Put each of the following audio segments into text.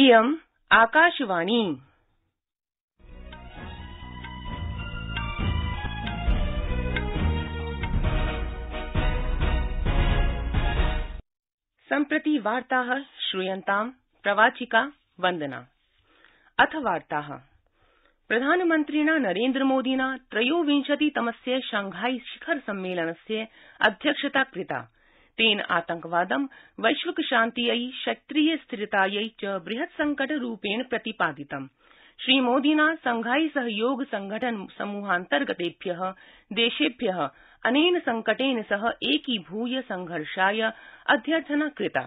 इयम् आकाशवाणी सम्प्रति वार्ताः श्रूयन्ताम् प्रवाचिका वन्दना अथ वार्ताः प्रधानमन्त्रिणा नरेन्द्रमोदिना त्रयोविंशतितमस्य शांघाई शिखर सम्मेलनस्य अध्यक्षता कृता तेन आतंकवादं वैश्विक शान्त्यै क्षेत्रीय स्थिरतायै च बृहत् संकट रूपेण प्रतिपादितम श्रीमोदिना शंघाई सहयोग संघटन समूहान्तर्गतेभ्य देशेभ्य अनेन संकटेन सह एकीभूय संघर्षाय अध्यर्थना कृता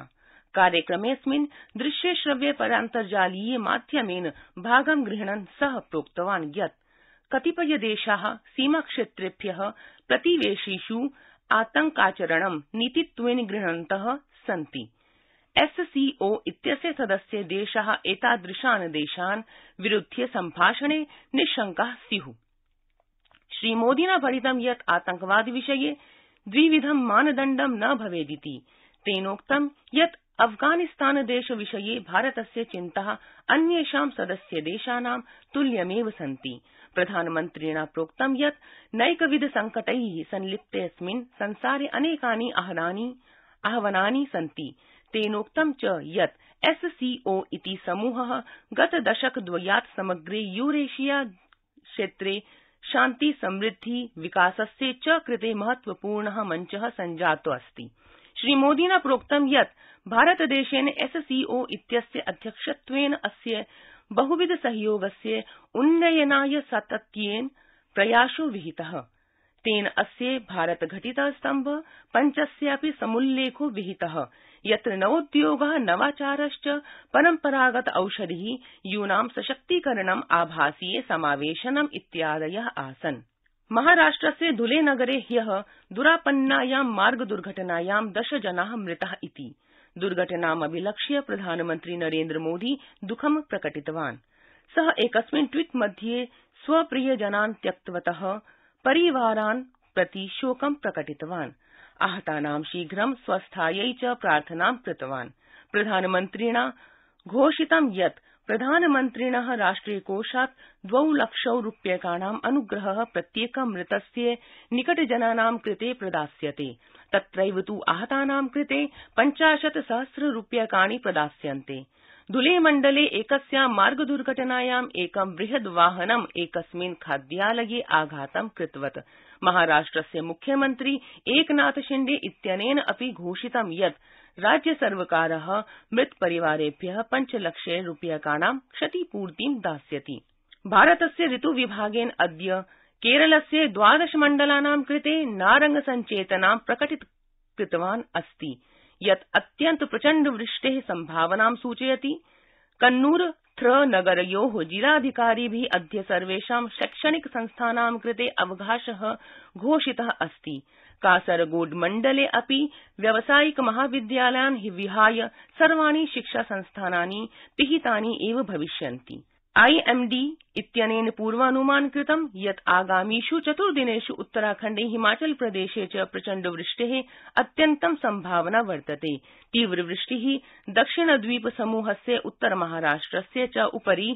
कार्यक्रमेऽस्मिन् दृश्य श्रव्य परान्तर्जालीय माध्यमेन भागं गृहणन् सः प्रोक्तवान् यत् कतिपय देशा सीमाक्षेत्रेभ्य प्रतिवेशिष् आतंकाचरणं नीतित्वेन गृण्हन्तः सन्ति एससीओ इत्यस्य सदस्य देशा एतादृशान् देशान् विरुध्य सम्भाषणे निशंका स्यु श्रीमोदिना भणितं यत् आतंकवाद विषये द्विविधं मानदण्डं न भवेदिति तेनोक्तं यत् अफगानिस्तान देश विषये भारतस्य चिन्ता अन्येषां सदस्य देशानां तुल्यमेव सन्ति प्रधानमन्त्रिणा प्रोक्तं यत् नैकविध संकटै संलिप्तेऽस्मिन् संसारे अनेकानि आह्वानानि सन्ति तेनोक्तं च यत् एस सी ओ इति समूह गतदशकद्वयात् समग्रे यूरेशिया क्षेत्रे शान्ति समृद्धि विकासस्य च कृते महत्वपूर्ण मञ्च सञ्जातोऽस्ति श्रीमोदिना प्रोक्तं यत् भारतदेशेन एससीओ इत्यस्य अध्यक्षत्वेन अस्य बहुविध सहयोगस्य उन्नयनाय सातत्येन प्रयासो विहित तेन अस्य भारत घटित स्तम्भ पञ्चस्यापि समुल्लेखो विहित यत्र नवोद्योग नवाचारश्च परम्परागत औषधि यूनां सशक्तीकरणम् आभासीय समावेशनम् इत्यादय आसन् महाराष्ट्रस्य धुले नगरे ह्य द्रापन्नायां मार्ग द्र्घटनायां दश जना मृता इति द्र्घटनामभिलक्ष्य प्रधानमन्त्री नरेन्द्रमोदी द्खं प्रकटितवान् स एकस्मिन् ट्वीट् मध्ये स्वप्रियजनान् त्यक्तवत परिवारान् प्रति शोकं प्रकटितवान् आहतानां शीघ्रं स्वस्थायै च प्रार्थनां कृतवान् प्रधानमन्त्रिणा घोषितं यत् प्रधानमन्त्रिण राष्ट्रियकोषात् द्वौ लक्षौ रूप्यकाणाम् अनुग्रह प्रत्येक मृतस्य निकटजनानां कृते प्रदास्यते तत्रैव तु आहतानां कृते पञ्चाशत् सहस्र रूप्यकाणि प्रदास्यन्ते ध्लेमण्डले एकस्यां दुर्घटनायां एकं बृहद्वाहनं एकस्मिन् खाद्यालये आघातं कृतवत् महाराष्ट्रस्य मुख्यमन्त्री एकनाथ शिण्डे इत्यनेन अपि घोषितं यत् राज्यसर्वकार मृतपरिवारेभ्य पञ्चलक्ष रूप्यकाणां क्षतिपूर्तिं दास्यति भारतस्य ऋत्विभागेन अद्य केरलस्य द्वादश मण्डलानां कृते नारंग सञ्चेतना प्रकटितवान् अस्ति यत् अत्यन्त प्रचण्ड वृष्टे सम्भावनां सूचयति नगरयो जिलाधिकारिभि अद्य सर्वेषां शैक्षणिक संस्थानां कृते अवकाश घोषित अस्ति मण्डले अपि व्यावसायिक महाविद्यालयान् विहाय सर्वाणि संस्थानानि पिहितानि एव भविष्यन्ति आईएमडी इत्यनेन पूर्वानुमानकृतं यत् आगामिष् चतुर्दिनेष् उत्तराखण्डे हिमाचल प्रदेशे च प्रचण्ड वृष्टे अत्यन्तं सम्भावना वर्तते तीव्रवृष्टिः दक्षिणद्वीप समूहस्य उत्तर महाराष्ट्रस्य च उपरि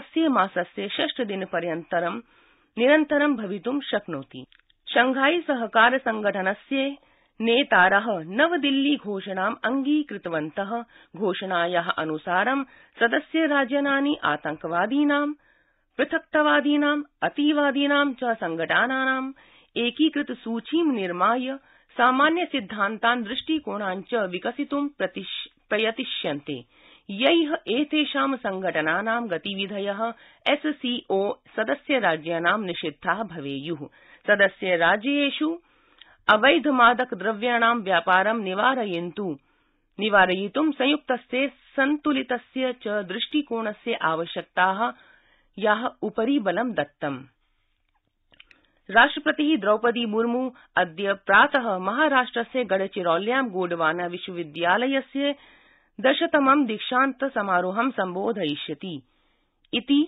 अस्य मासस्य षष्ठदिनपर्यन्तं निरन्तरं भवितुं शक्नोति शंघाई सहकार संघटनस्य नेतार नवदिल्ली घोषणाम् अंगीकृतवन्त घोषणाया अनुसारं सदस्य राज्यानि आतंकवादिनां पृथक्तवादिनां अतिवादिनां च संघटनानां एकीकृत सूचीं निर्माय सामान्य सिद्धान्तान् दृष्टिकोणान् च विकसितुं प्रयतिष्यन्ते यै एतेषां संघटनानां गतिविधय एससीओ सदस्य राज्यानां निषिद्धा भवेयु सदस्य राज्येष् अवैध मादक द्रव्याणां व्यापारं निवारयित् संयुक्तस्य संतुलितस्य च दृष्टिकोणस्य या उपरि बलं दत्तम् राष्ट्रपति द्रौपदी मुर्मू अद्य प्रात महाराष्ट्रस्य गढ़चिरौल्यां गोडवाना विश्वविद्यालयस्य दशतमं दीक्षान्त समारोहं सम्बोधयिष्यति इति